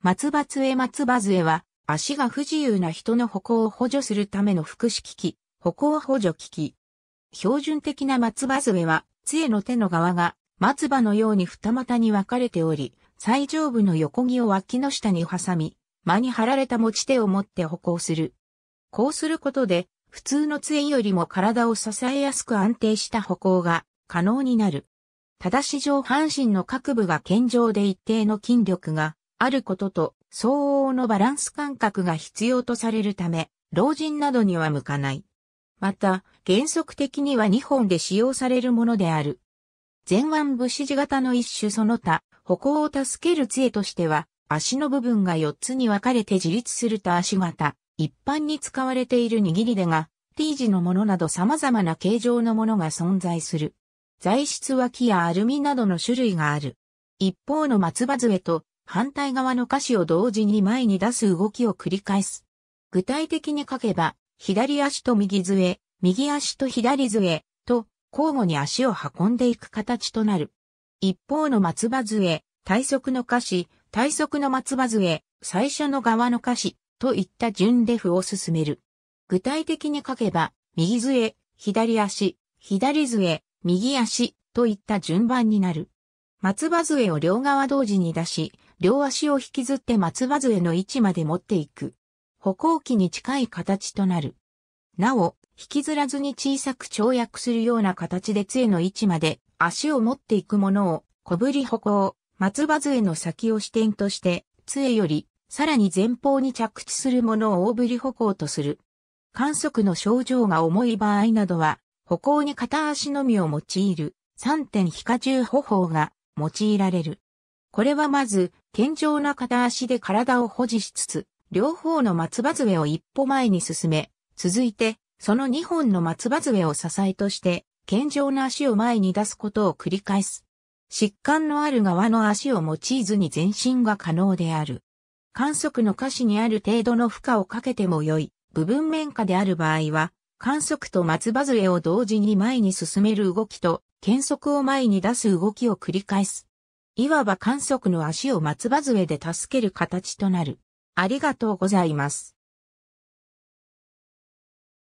松葉杖松葉杖は、足が不自由な人の歩行を補助するための福祉機器、歩行補助機器。標準的な松葉杖は、杖の手の側が松葉のように二股に分かれており、最上部の横木を脇の下に挟み、間に張られた持ち手を持って歩行する。こうすることで、普通の杖よりも体を支えやすく安定した歩行が可能になる。ただし上半身の各部が健常で一定の筋力があることと相応のバランス感覚が必要とされるため、老人などには向かない。また、原則的には2本で使用されるものである。前腕武士字型の一種その他、歩行を助ける杖としては、足の部分が4つに分かれて自立すると足型、一般に使われている握りでが、T 字のものなど様々な形状のものが存在する。材質は木やアルミなどの種類がある。一方の松葉杖と反対側の歌詞を同時に前に出す動きを繰り返す。具体的に書けば、左足と右杖、右足と左杖、と、交互に足を運んでいく形となる。一方の松葉杖、体側の歌詞、体側の松葉杖、最初の側の歌詞、といった順で譜を進める。具体的に書けば、右杖、左足、左杖、右足、といった順番になる。松葉杖を両側同時に出し、両足を引きずって松葉杖の位置まで持っていく。歩行器に近い形となる。なお、引きずらずに小さく跳躍するような形で杖の位置まで足を持っていくものを小ぶり歩行、松葉杖の先を支点として、杖よりさらに前方に着地するものを大ぶり歩行とする。観測の症状が重い場合などは、歩行に片足のみを用いる3点非下重歩法が用いられる。これはまず、健常な片足で体を保持しつつ、両方の松葉杖を一歩前に進め、続いて、その二本の松葉杖を支えとして、健常な足を前に出すことを繰り返す。疾患のある側の足を用いずに前進が可能である。観測の下肢にある程度の負荷をかけても良い、部分面下である場合は、観測と松葉杖を同時に前に進める動きと、検測を前に出す動きを繰り返す。いわば観測の足を松葉杖で助ける形となる。ありがとうございます。